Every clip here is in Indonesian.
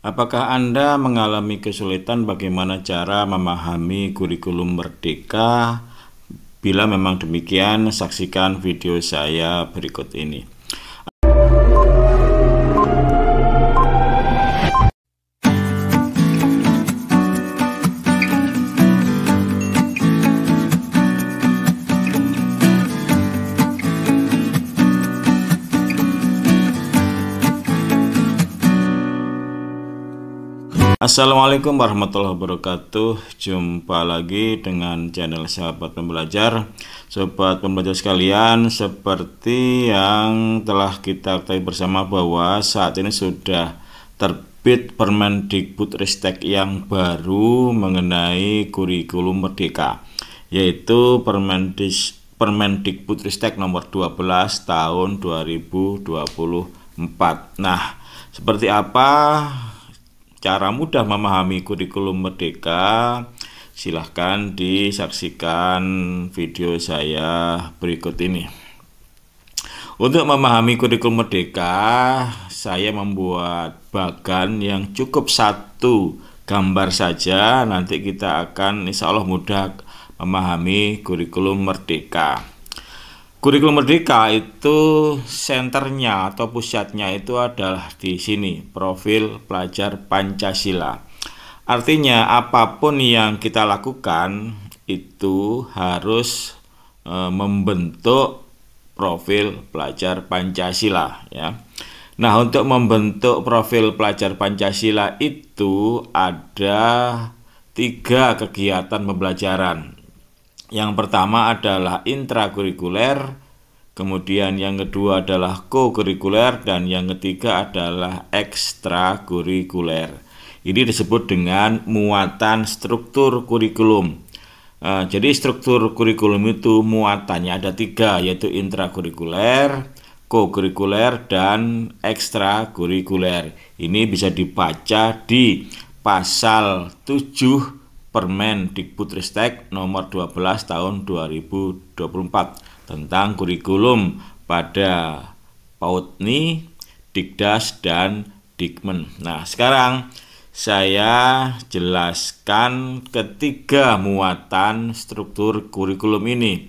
Apakah Anda mengalami kesulitan bagaimana cara memahami kurikulum merdeka? Bila memang demikian, saksikan video saya berikut ini. Assalamualaikum warahmatullahi wabarakatuh Jumpa lagi dengan channel sahabat pembelajar Sobat pembelajar sekalian Seperti yang telah kita ketahui bersama bahwa saat ini sudah terbit Permendikbud Ristek yang baru mengenai kurikulum merdeka Yaitu Permendis Permendikbud Ristek nomor 12 tahun 2024 Nah seperti apa cara mudah memahami kurikulum merdeka, silahkan disaksikan video saya berikut ini. Untuk memahami kurikulum merdeka, saya membuat bagan yang cukup satu gambar saja. Nanti kita akan insya Allah mudah memahami kurikulum merdeka. Kurikulum Merdeka itu senternya atau pusatnya itu adalah di sini, profil pelajar Pancasila. Artinya apapun yang kita lakukan itu harus e, membentuk profil pelajar Pancasila ya. Nah, untuk membentuk profil pelajar Pancasila itu ada tiga kegiatan pembelajaran yang pertama adalah intrakurikuler, kemudian yang kedua adalah kokurikuler dan yang ketiga adalah ekstrakurikuler. Ini disebut dengan muatan struktur kurikulum. Eh, jadi struktur kurikulum itu muatannya ada tiga yaitu intrakurikuler, kokurikuler dan ekstrakurikuler. Ini bisa dibaca di pasal 7 Permen Dikbudristek nomor 12 tahun 2024 tentang kurikulum pada Paud, PAUTNI, Dikdas, dan Dikmen. Nah, sekarang saya jelaskan ketiga muatan struktur kurikulum ini.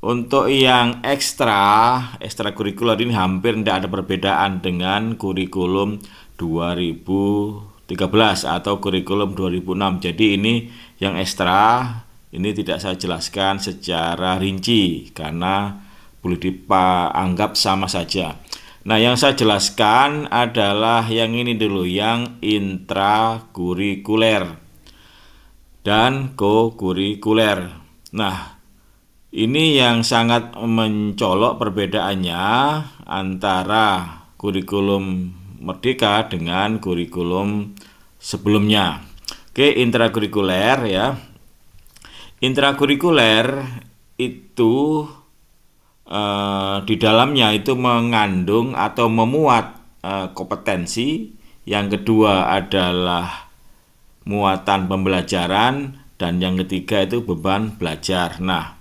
Untuk yang ekstra, ekstra ekstrakurikuler ini hampir tidak ada perbedaan dengan kurikulum 2000 13 atau kurikulum 2006. Jadi ini yang ekstra ini tidak saya jelaskan secara rinci karena boleh dianggap sama saja. Nah, yang saya jelaskan adalah yang ini dulu yang intrakurikuler dan kokurikuler. Nah, ini yang sangat mencolok perbedaannya antara kurikulum Merdeka dengan kurikulum sebelumnya. Oke, intrakurikuler ya. Intrakurikuler itu eh, di dalamnya itu mengandung atau memuat eh, kompetensi. Yang kedua adalah muatan pembelajaran dan yang ketiga itu beban belajar. Nah,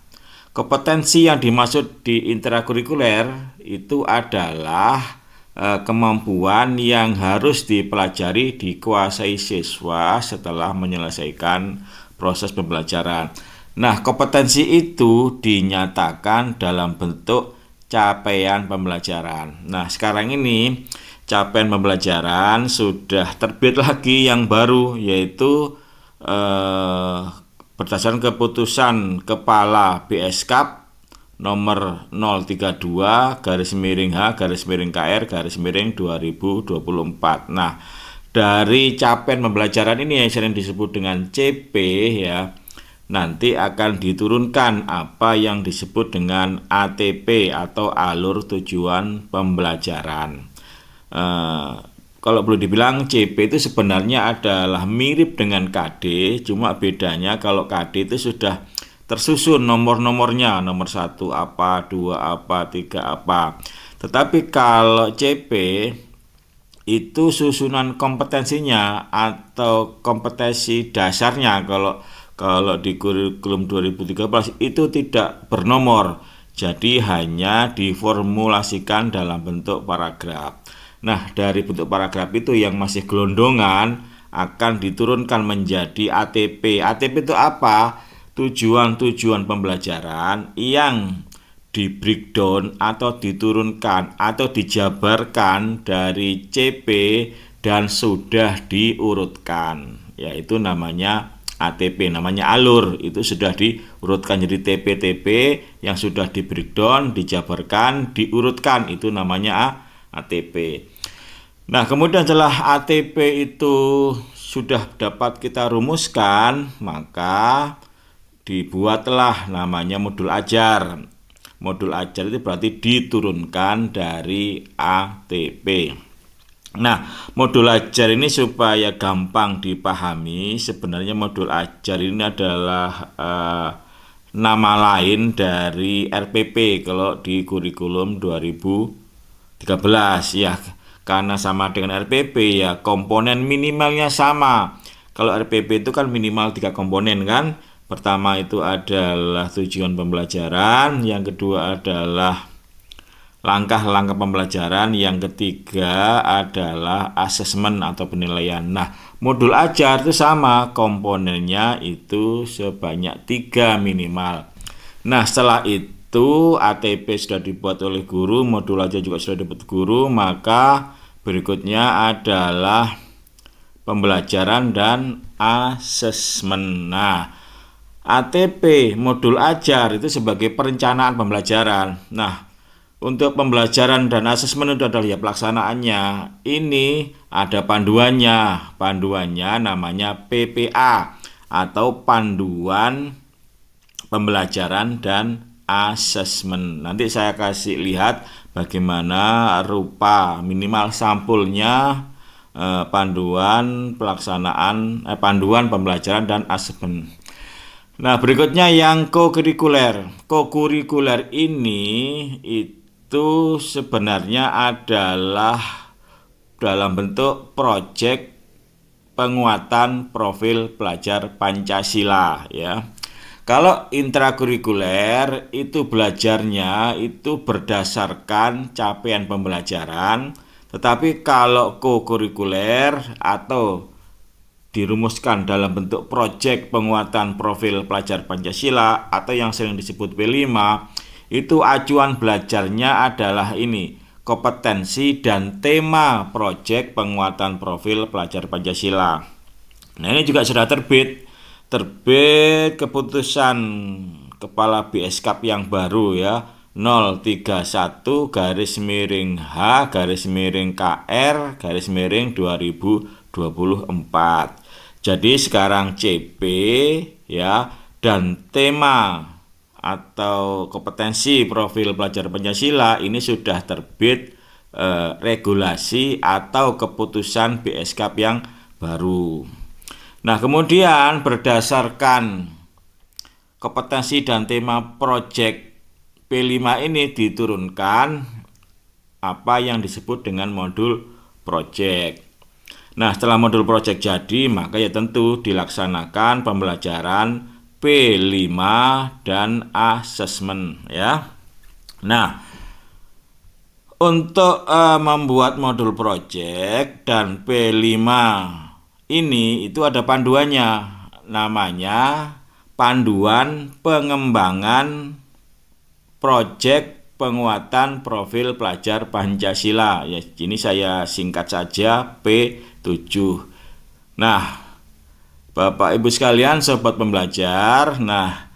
kompetensi yang dimaksud di intrakurikuler itu adalah Eh, kemampuan yang harus dipelajari dikuasai siswa setelah menyelesaikan proses pembelajaran. Nah, kompetensi itu dinyatakan dalam bentuk capaian pembelajaran. Nah, sekarang ini capaian pembelajaran sudah terbit lagi yang baru yaitu eh, berdasarkan keputusan Kepala BSKP nomor 032 garis miring H garis miring KR garis miring 2024. Nah, dari capen pembelajaran ini yang sering disebut dengan CP ya. Nanti akan diturunkan apa yang disebut dengan ATP atau alur tujuan pembelajaran. Uh, kalau perlu dibilang CP itu sebenarnya adalah mirip dengan KD, cuma bedanya kalau KD itu sudah tersusun nomor-nomornya nomor satu apa dua apa tiga apa tetapi kalau CP itu susunan kompetensinya atau kompetensi dasarnya kalau kalau di kurikulum 2013 itu tidak bernomor jadi hanya diformulasikan dalam bentuk paragraf nah dari bentuk paragraf itu yang masih gelondongan akan diturunkan menjadi ATP ATP itu apa tujuan-tujuan pembelajaran yang di breakdown atau diturunkan atau dijabarkan dari CP dan sudah diurutkan yaitu namanya ATP namanya alur itu sudah diurutkan jadi TP-TP yang sudah di breakdown dijabarkan diurutkan itu namanya ATP nah kemudian setelah ATP itu sudah dapat kita rumuskan maka dibuatlah namanya modul ajar. Modul ajar itu berarti diturunkan dari ATP. Nah, modul ajar ini supaya gampang dipahami, sebenarnya modul ajar ini adalah eh, nama lain dari RPP kalau di kurikulum 2013 ya. Karena sama dengan RPP ya, komponen minimalnya sama. Kalau RPP itu kan minimal tiga komponen kan, Pertama itu adalah tujuan pembelajaran, yang kedua adalah langkah-langkah pembelajaran, yang ketiga adalah asesmen atau penilaian. Nah, modul ajar itu sama, komponennya itu sebanyak tiga minimal. Nah, setelah itu ATP sudah dibuat oleh guru, modul ajar juga sudah dibuat guru, maka berikutnya adalah pembelajaran dan asesmen. Nah, ATP modul ajar itu sebagai perencanaan pembelajaran. Nah, untuk pembelajaran dan asesmen itu adalah ya pelaksanaannya. Ini ada panduannya. Panduannya namanya PPA atau panduan pembelajaran dan asesmen. Nanti saya kasih lihat bagaimana rupa minimal sampulnya eh, panduan pelaksanaan eh, panduan pembelajaran dan asesmen. Nah, berikutnya yang kokurikuler. Kokurikuler ini itu sebenarnya adalah dalam bentuk proyek penguatan profil pelajar Pancasila ya. Kalau intrakurikuler itu belajarnya itu berdasarkan capaian pembelajaran, tetapi kalau kokurikuler atau dirumuskan dalam bentuk proyek penguatan profil pelajar Pancasila atau yang sering disebut P5 itu acuan belajarnya adalah ini kompetensi dan tema proyek penguatan profil pelajar Pancasila nah ini juga sudah terbit terbit keputusan kepala BSKP yang baru ya 031 garis miring H garis miring KR garis miring 2024 jadi sekarang CP ya dan tema atau kompetensi profil pelajar Pancasila ini sudah terbit eh, regulasi atau keputusan BSKP yang baru. Nah, kemudian berdasarkan kompetensi dan tema proyek P5 ini diturunkan apa yang disebut dengan modul proyek. Nah, setelah modul project jadi, maka ya tentu dilaksanakan pembelajaran P5 dan assessment ya. Nah, untuk uh, membuat modul project dan P5 ini itu ada panduannya namanya panduan pengembangan project penguatan profil pelajar Pancasila ya ini saya singkat saja P Nah, Bapak Ibu sekalian, sobat pembelajar, nah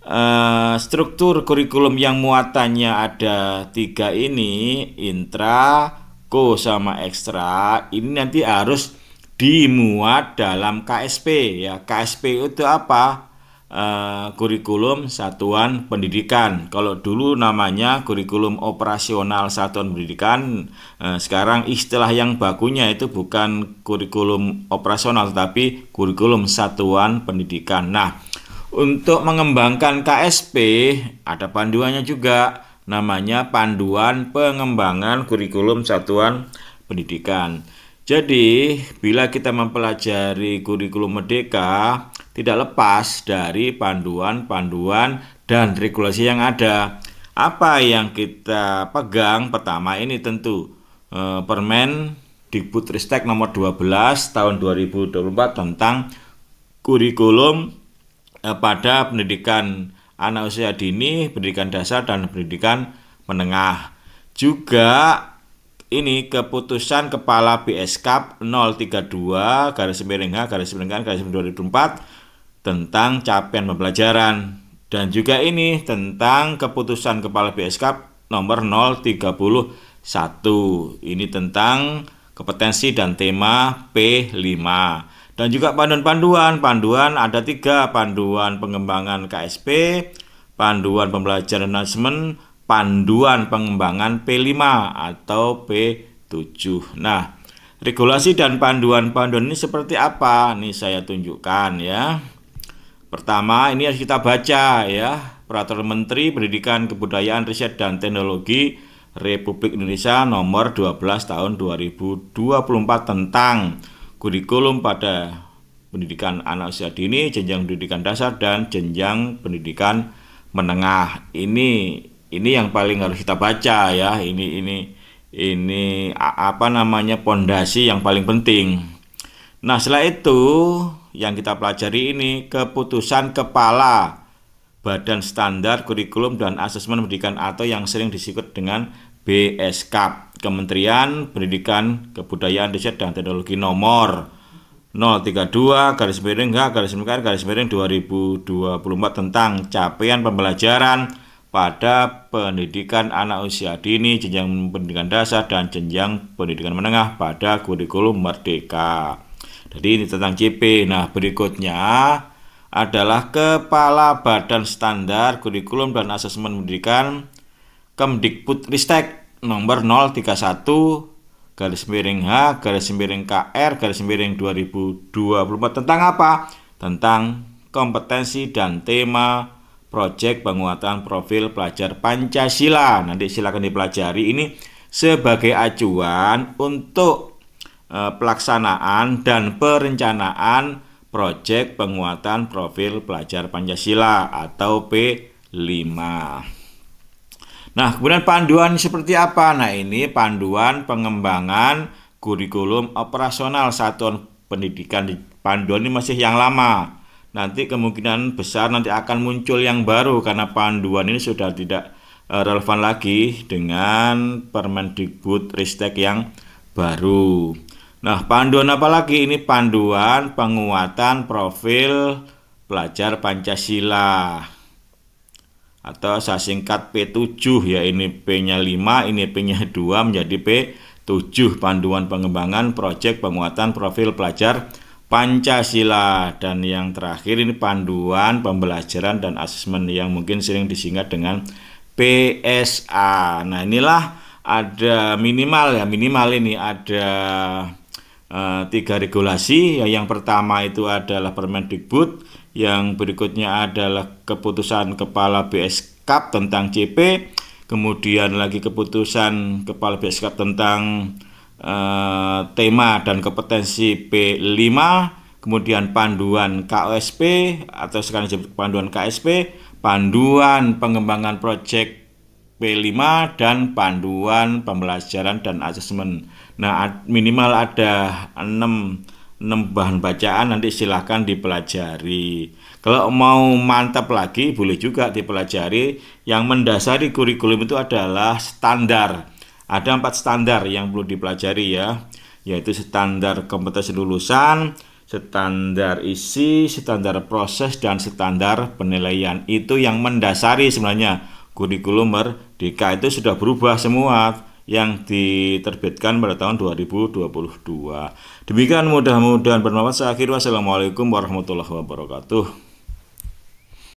eh, struktur kurikulum yang muatannya ada tiga ini, intra, ko sama ekstra, ini nanti harus dimuat dalam KSP ya. KSP itu apa? Eh, kurikulum satuan pendidikan. Kalau dulu namanya kurikulum operasional satuan pendidikan, eh, sekarang istilah yang bakunya itu bukan kurikulum operasional tetapi kurikulum satuan pendidikan. Nah, untuk mengembangkan KSP ada panduannya juga namanya panduan pengembangan kurikulum satuan pendidikan. Jadi, bila kita mempelajari kurikulum Merdeka, tidak lepas dari panduan-panduan dan regulasi yang ada. Apa yang kita pegang pertama ini tentu eh, Permen Dikbudristek nomor 12 tahun 2024 tentang kurikulum eh, pada pendidikan anak usia dini, pendidikan dasar dan pendidikan menengah. Juga ini keputusan kepala BSK 032 garis miring H garis miring N garis miring 2004 tentang capaian pembelajaran dan juga ini tentang keputusan Kepala BSK nomor 031. Ini tentang kompetensi dan tema P5. Dan juga panduan-panduan, panduan ada tiga, panduan pengembangan KSP, panduan pembelajaran manajemen, panduan pengembangan P5 atau P7. Nah, regulasi dan panduan-panduan ini seperti apa? Nih saya tunjukkan ya. Pertama, ini harus kita baca ya. Peraturan Menteri Pendidikan Kebudayaan Riset dan Teknologi Republik Indonesia nomor 12 tahun 2024 tentang kurikulum pada pendidikan anak usia dini, jenjang pendidikan dasar dan jenjang pendidikan menengah. Ini ini yang paling harus kita baca ya. Ini ini ini apa namanya pondasi yang paling penting. Nah, setelah itu yang kita pelajari ini keputusan kepala Badan Standar Kurikulum dan Asesmen Pendidikan atau yang sering disebut dengan BSK Kementerian Pendidikan Kebudayaan Riset dan Teknologi nomor 032 garis miring H garis miring garis miring 2024 tentang capaian pembelajaran pada pendidikan anak usia dini, jenjang pendidikan dasar dan jenjang pendidikan menengah pada kurikulum merdeka. Jadi ini tentang CP. Nah, berikutnya adalah Kepala Badan Standar Kurikulum dan Asesmen Pendidikan Kemdikbudristek nomor 031 garis miring H garis miring KR garis miring 2024 tentang apa? Tentang kompetensi dan tema proyek penguatan profil pelajar Pancasila. Nanti silakan dipelajari ini sebagai acuan untuk Eh, pelaksanaan dan perencanaan proyek penguatan profil pelajar Pancasila atau P5. Nah, kemudian panduan seperti apa? Nah, ini panduan pengembangan kurikulum operasional satuan pendidikan di panduan ini masih yang lama. Nanti kemungkinan besar nanti akan muncul yang baru karena panduan ini sudah tidak eh, relevan lagi dengan Permendikbud Ristek yang baru. Nah, panduan apa lagi? Ini panduan penguatan profil pelajar Pancasila atau saya singkat P7 ya ini P-nya 5, ini P-nya 2 menjadi P7 panduan pengembangan proyek penguatan profil pelajar Pancasila dan yang terakhir ini panduan pembelajaran dan asesmen yang mungkin sering disingkat dengan PSA. Nah, inilah ada minimal ya minimal ini ada Eh, tiga regulasi. Yang, yang pertama itu adalah Permendikbud, yang berikutnya adalah keputusan Kepala BSKAP tentang CP, kemudian lagi keputusan Kepala BSKAP tentang uh, tema dan kompetensi P5, kemudian panduan KOSP atau sekarang disebut panduan KSP, panduan pengembangan proyek P5 dan panduan pembelajaran dan asesmen. Nah, minimal ada 6 6 bahan bacaan nanti silahkan dipelajari. Kalau mau mantap lagi boleh juga dipelajari. Yang mendasari kurikulum itu adalah standar. Ada empat standar yang perlu dipelajari ya, yaitu standar kompetensi lulusan, standar isi, standar proses dan standar penilaian. Itu yang mendasari sebenarnya kurikulum merdeka itu sudah berubah semua yang diterbitkan pada tahun 2022. Demikian mudah-mudahan bermanfaat. Saya wassalamualaikum warahmatullahi wabarakatuh.